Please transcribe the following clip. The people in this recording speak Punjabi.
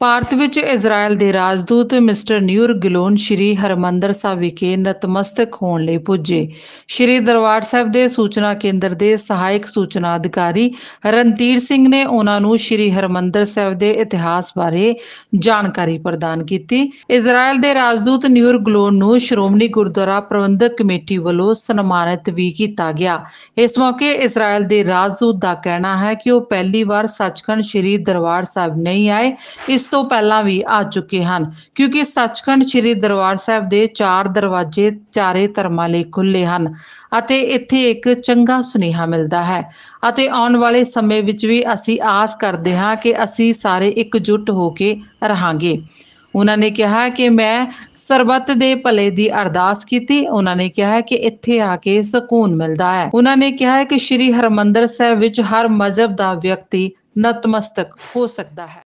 ਭਾਰਤ ਵਿੱਚ ਇਜ਼ਰਾਈਲ ਦੇ ਰਾਜਦੂਤ ਮਿਸਟਰ ਨਿਊਰ ਗਿਲੋਨ ਸ਼੍ਰੀ ਹਰਮੰਦਰ ਸਾਹਿਬ ਵਿਖੇ ਨਤਮਸਤਕ ਹੋਣ ਲਈ ਪੁੱਜੇ ਸ਼੍ਰੀ ਦਰਬਾਰ ਸਾਹਿਬ ਦੇ ਸੂਚਨਾ ਕੇਂਦਰ ਦੇ ਸਹਾਇਕ ਸੂਚਨਾ ਅਧਿਕਾਰੀ ਰਣਤੀਰ ਸਿੰਘ ਨੇ ਉਹਨਾਂ ਨੂੰ ਸ਼੍ਰੀ ਹਰਮੰਦਰ ਸਾਹਿਬ ਦੇ ਇਤਿਹਾਸ ਬਾਰੇ ਜਾਣਕਾਰੀ ਪ੍ਰਦਾਨ ਕੀਤੀ ਇਜ਼ਰਾਈਲ ਦੇ ਰਾਜਦੂਤ ਨਿਊਰ ਗਿਲੋਨ ਨੂੰ ਸ਼੍ਰੋਮਣੀ ਗੁਰਦੁਆਰਾ ਪ੍ਰਬੰਧਕ ਕਮੇਟੀ ਵੱਲੋਂ ਸਨਮਾਨਿਤ ਵੀ ਕੀਤਾ ਗਿਆ ਇਸ ਮੌਕੇ ਇਜ਼ਰਾਈਲ ਦੇ ਰਾਜਦੂਤ ਦਾ ਕਹਿਣਾ ਹੈ ਕਿ ਉਹ ਪਹਿਲੀ ਵਾਰ ਸੱਚਖੰਡ ਸ਼੍ਰੀ ਦਰਬਾਰ ਸਾਹਿਬ ਨਹੀਂ ਆਏ ਇਸ ਤੋਂ ਪਹਿਲਾਂ ਵੀ ਆ ਚੁੱਕੇ ਹਨ ਕਿਉਂਕਿ ਸੱਚਖੰਡ ਸ੍ਰੀ ਦਰਬਾਰ ਸਾਹਿਬ ਦੇ ਚਾਰ ਦਰਵਾਜ਼ੇ ਚਾਰੇ ਧਰਮਾਂ ਲਈ ਖੁੱਲੇ ਹਨ ਅਤੇ ਇੱਥੇ ਇੱਕ ਚੰਗਾ ਸੁਨੇਹਾ ਮਿਲਦਾ ਹੈ ਅਤੇ ਆਉਣ ਵਾਲੇ ਸਮੇਂ ਵਿੱਚ ਵੀ ਅਸੀਂ ਆਸ ਕਰਦੇ ਹਾਂ ਕਿ ਅਸੀਂ ਸਾਰੇ ਇਕਜੁੱਟ ਹੋ ਕੇ ਰਹਾਂਗੇ ਉਹਨਾਂ ਨੇ ਕਿਹਾ ਕਿ ਮੈਂ ਸਰਬੱਤ ਦੇ ਭਲੇ ਦੀ ਅਰਦਾਸ ਕੀਤੀ ਉਹਨਾਂ ਨੇ ਕਿਹਾ ਕਿ ਇੱਥੇ ਆ ਕੇ ਸਕੂਨ ਮਿਲਦਾ ਹੈ ਉਹਨਾਂ ਨੇ ਕਿਹਾ ਕਿ ਸ੍ਰੀ ਹਰਮੰਦਰ ਸਾਹਿਬ ਵਿੱਚ ਹਰ ਮਜ਼ਹਬ ਦਾ ਵਿਅਕਤੀ ਨਤਮਸਤਕ ਹੋ ਸਕਦਾ ਹੈ